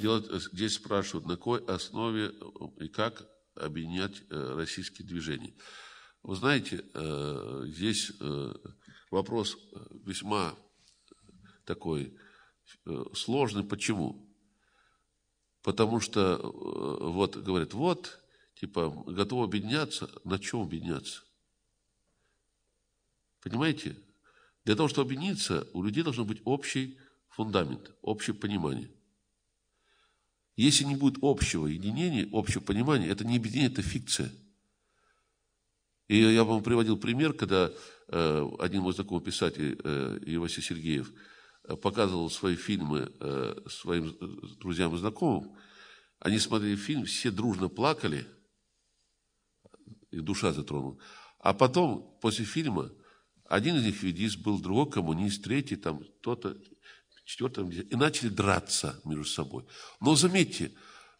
делать, э, здесь спрашивают, на какой основе э, и как объединять э, российские движения. Вы знаете, здесь вопрос весьма такой сложный. Почему? Потому что вот говорят, вот, типа, готовы объединяться, на чем объединяться? Понимаете? Для того, чтобы объединиться, у людей должен быть общий фундамент, общее понимание. Если не будет общего единения, общего понимания, это не объединение, это фикция. И я вам приводил пример, когда э, один мой знакомый писатель э, Ивасий Сергеев э, показывал свои фильмы э, своим друзьям и знакомым. Они смотрели фильм, все дружно плакали, их душа затронула. А потом, после фильма, один из них ведист был, другой коммунист, третий там кто-то четвертом и начали драться между собой. Но заметьте,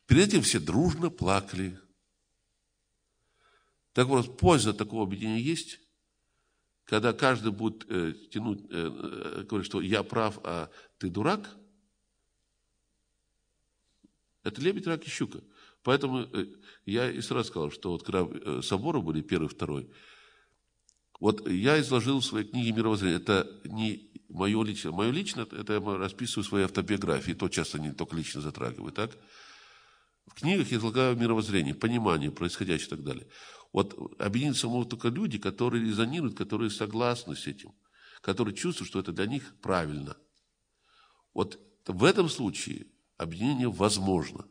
перед этим все дружно плакали. Так вот, польза такого объединения есть, когда каждый будет э, тянуть, э, э, говорить, что я прав, а ты дурак. Это лебедь, рак и щука. Поэтому э, я и сразу сказал, что вот когда э, соборы были первый, второй, вот я изложил в своей книге мировоззрение. Это не мое личное. Мое личное, это я расписываю свои автобиографии, то часто не только лично затрагиваю, так? В книгах я излагаю мировоззрение, понимание происходящего и так далее. Вот объединиться могут только люди, которые резонируют, которые согласны с этим, которые чувствуют, что это для них правильно. Вот в этом случае объединение возможно.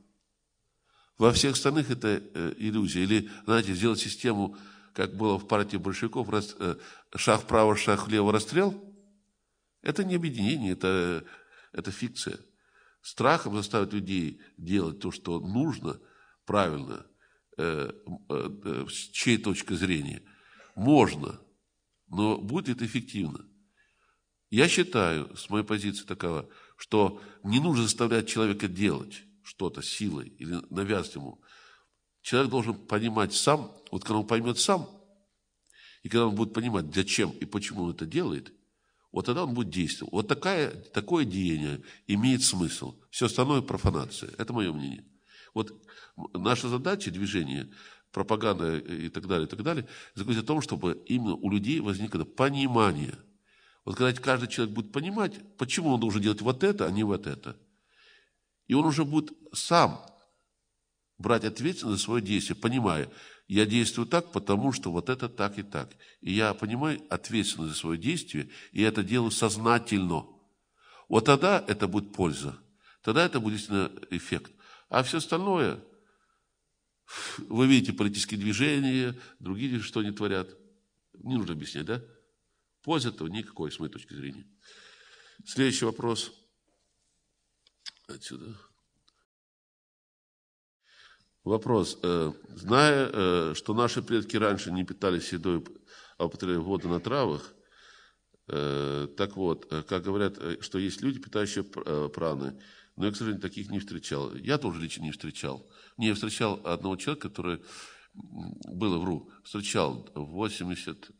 Во всех остальных это э, иллюзия. Или, знаете, сделать систему как было в партии большевиков, раз, э, шаг вправо, шаг влево, расстрел, это не объединение, это, это фикция. Страхом заставить людей делать то, что нужно, правильно, э, э, э, с чьей точки зрения, можно, но будет это эффективно. Я считаю, с моей позиции такова, что не нужно заставлять человека делать что-то силой или навязывать ему. Человек должен понимать сам, вот когда он поймет сам, и когда он будет понимать, для чем и почему он это делает, вот тогда он будет действовать. Вот такая, такое деяние имеет смысл. Все остальное – профанация. Это мое мнение. Вот наша задача, движение, пропаганда и так далее, и так далее, заключается в том, чтобы именно у людей возникло понимание. Вот когда каждый человек будет понимать, почему он должен делать вот это, а не вот это, и он уже будет сам брать ответственность за свое действие, понимая, я действую так, потому что вот это так и так. И я понимаю ответственность за свое действие, и это делаю сознательно. Вот тогда это будет польза, тогда это будет эффект. А все остальное, вы видите политические движения, другие что они творят. Не нужно объяснять, да? Пользы этого никакой, с моей точки зрения. Следующий вопрос. Отсюда. Вопрос. Э, зная, э, что наши предки раньше не питались едой, а употребляли воду на травах, э, так вот, как говорят, что есть люди, питающие праны, но я, к сожалению, таких не встречал. Я тоже лично не встречал. Не, я встречал одного человека, который было, вру, встречал в 80,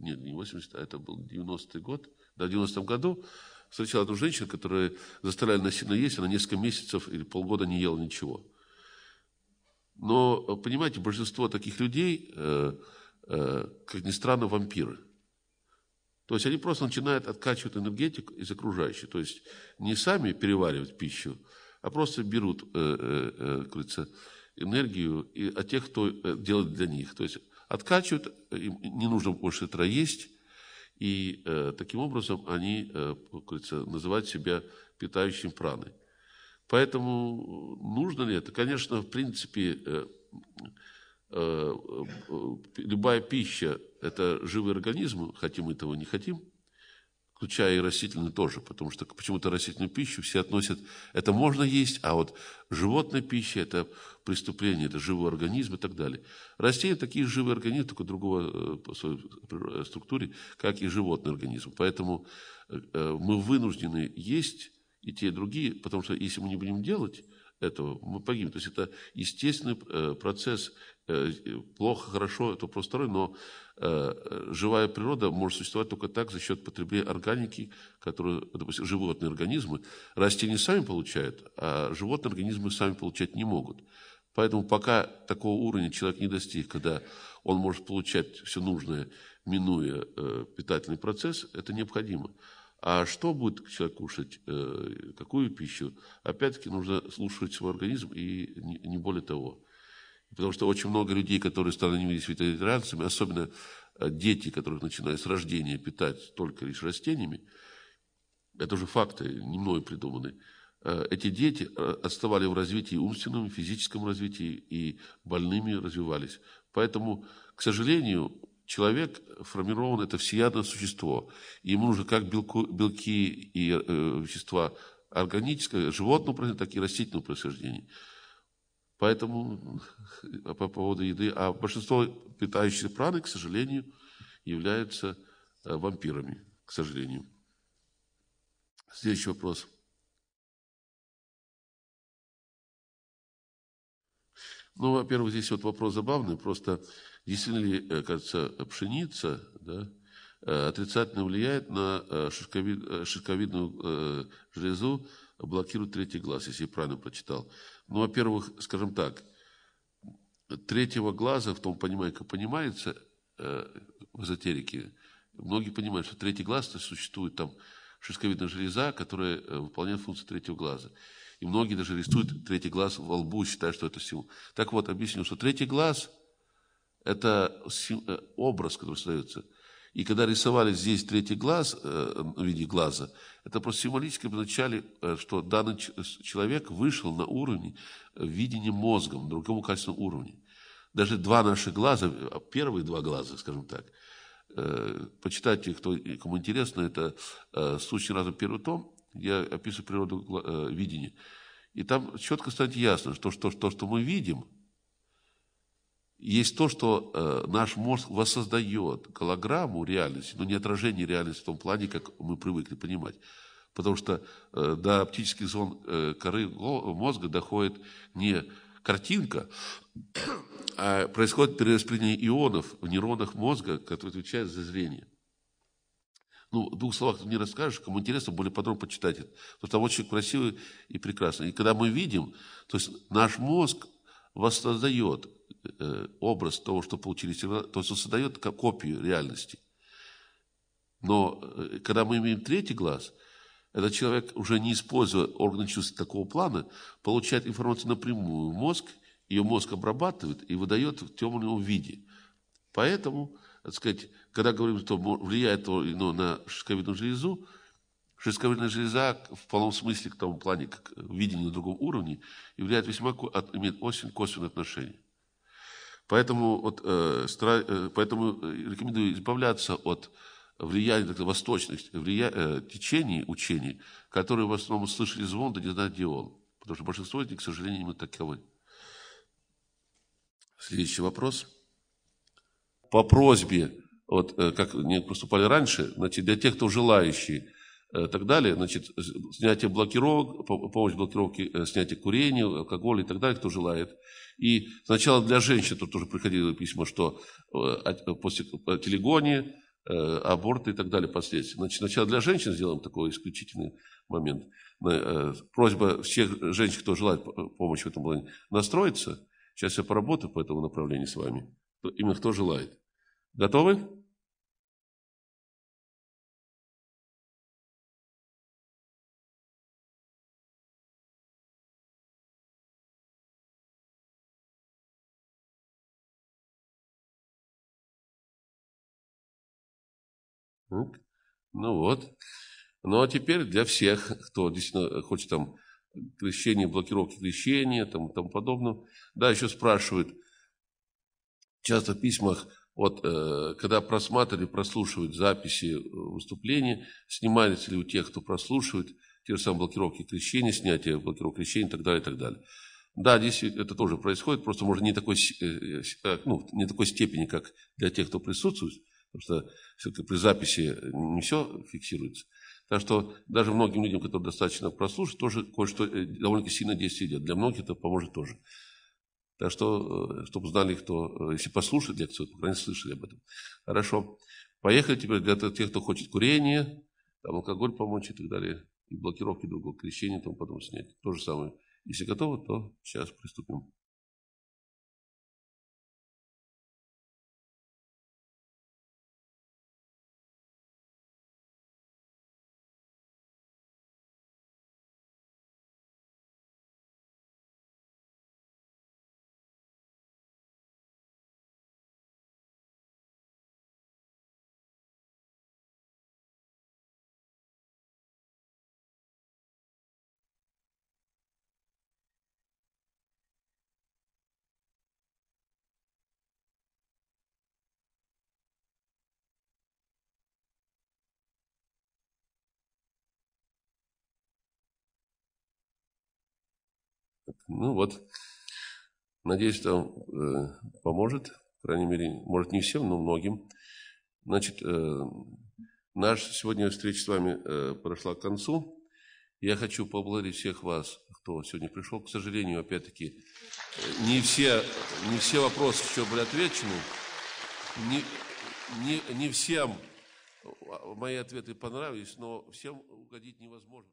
нет, не 80, а это был 90-й год, да, в 90-м году, встречал одну женщину, которая заставляли насильно есть, она несколько месяцев или полгода не ела ничего. Но, э, понимаете, большинство таких людей, э, э, как ни странно, вампиры. То есть они просто начинают откачивать энергетику из окружающей. То есть не сами переваривать пищу, а просто берут, как говорится, энергию от тех, кто делает для них. То есть откачивают, им не нужно больше этого есть, и таким образом они, как говорится, называют себя питающим праной. Поэтому э, нужно ли это? Конечно, в принципе, э, э, любая пища – это живый организм, хотим мы этого, не хотим, включая и растительную тоже, потому что почему-то растительную пищу все относят, это можно есть, а вот животная пища – это преступление, это живой организм и так далее. Растения – такие живые организмы, только другого по своей структуре, как и животный организм. Поэтому мы вынуждены есть и те, и другие, потому что если мы не будем делать этого, мы погибнем. То есть это естественный э, процесс, э, плохо, хорошо, это второй, но э, живая природа может существовать только так за счет потребления органики, которую, допустим, животные организмы, растения сами получают, а животные организмы сами получать не могут. Поэтому пока такого уровня человек не достиг, когда он может получать все нужное, минуя э, питательный процесс, это необходимо. А что будет человек кушать, какую э, пищу, опять-таки нужно слушать свой организм и не более того. Потому что очень много людей, которые становились вегетарианцами, особенно э, дети, которых начинают с рождения питать только лишь растениями, это уже факты, не мной придуманы, э, эти дети отставали в развитии умственном, физическом развитии и больными развивались. Поэтому, к сожалению, Человек формирован, это всеядное существо. ему нужно как белку, белки и э, вещества органического, животного происхождения, так и растительного происхождения. Поэтому а по поводу еды. А большинство питающихся праны, к сожалению, являются э, вампирами, к сожалению. Следующий вопрос. Ну, во-первых, здесь вот вопрос забавный. Просто если, э, кажется, пшеница да, э, отрицательно влияет на э, шишковид, шишковидную э, железу, блокирует третий глаз, если я правильно прочитал. Ну, во-первых, скажем так, третьего глаза, в том понимании, как понимается э, в эзотерике, многие понимают, что третий глаз то существует там шишковидная железа, которая выполняет функцию третьего глаза. И многие даже рисуют третий глаз во лбу, считая, что это символ. Так вот, объясню, что третий глаз – это э, образ, который создается. И когда рисовали здесь третий глаз э, в виде глаза, это просто символически обозначали, э, что данный человек вышел на уровень видения мозгом, другому качественному уровню. Даже два наших глаза, первые два глаза, скажем так, почитайте, кто, кому интересно, это «Сущий разум» первый том, я описываю природу видения. И там четко станет ясно, что то, что, что мы видим – есть то, что э, наш мозг воссоздает голограмму реальности, но не отражение реальности в том плане, как мы привыкли понимать. Потому что э, до оптических зон э, коры мозга доходит не картинка, а происходит перераспределение ионов в нейронах мозга, которые отвечают за зрение. Ну, в двух словах не расскажешь, кому интересно, более подробно почитайте. Потому что там очень красиво и прекрасно. И когда мы видим, то есть наш мозг воссоздает Э, образ того, что получили сигнал, то есть он создает копию реальности. Но э, когда мы имеем третий глаз, этот человек, уже не используя органы чувств такого плана, получает информацию напрямую в мозг, ее мозг обрабатывает и выдает в темном виде. Поэтому, так сказать, когда говорим, что влияет то или иное на шишковидную железу, шишковидная железа в полном смысле к тому плане, как видение на другом уровне, является весьма, имеет очень косвенное отношение. Поэтому, вот э, стра... Э, поэтому э, рекомендую избавляться от влияния так, восточных влия... Э, течений учений, которые в основном слышали звон, да не знают, где он. Потому что большинство из них, к сожалению, именно таковы. Следующий вопрос. По просьбе, вот, как не поступали раньше, значит, для тех, кто желающий, Э, так далее, значит, снятие блокировок, помощь блокировке, э, снятие курения, алкоголя и так далее, кто желает. И сначала для женщин тут тоже приходило письма, что э, после телегонии, аборты и так далее последствия. Значит, сначала для женщин сделаем такой исключительный момент. Просьба всех женщин, кто желает помощи в этом плане, настроиться. Сейчас я поработаю по этому направлению с вами. Именно кто желает. Готовы? Ну вот. Ну а теперь для всех, кто действительно э, хочет там крещение, блокировки крещения, там, там подобного. Да, еще спрашивают, часто в письмах, вот, э, когда просматривают, прослушивают записи э, выступления, снимались ли у тех, кто прослушивает, те же самые блокировки крещения, снятие блокировок крещения и так далее, и так далее. Да, здесь это тоже происходит, просто, может, не такой, э, ну, не такой степени, как для тех, кто присутствует, потому что все-таки при записи э, не все фиксируется. Так что даже многим людям, которые достаточно прослушать, тоже кое-что э, довольно-таки сильно действует. Для многих это поможет тоже. Так что, э, чтобы знали, кто, если послушает лекцию, по крайней мере, слышали об этом. Хорошо. Поехали теперь для тех, кто хочет курение, там алкоголь помочь и так далее, и блокировки другого крещения и потом снять. То же самое. Если готовы, то сейчас приступим. Ну вот, надеюсь, что э, поможет, по крайней мере, может не всем, но многим. Значит, э, наша сегодня встреча с вами э, прошла к концу. Я хочу поблагодарить всех вас, кто сегодня пришел. К сожалению, опять-таки, э, не все, не все вопросы еще были отвечены. Не, не, не всем э, мои ответы понравились, но всем угодить невозможно.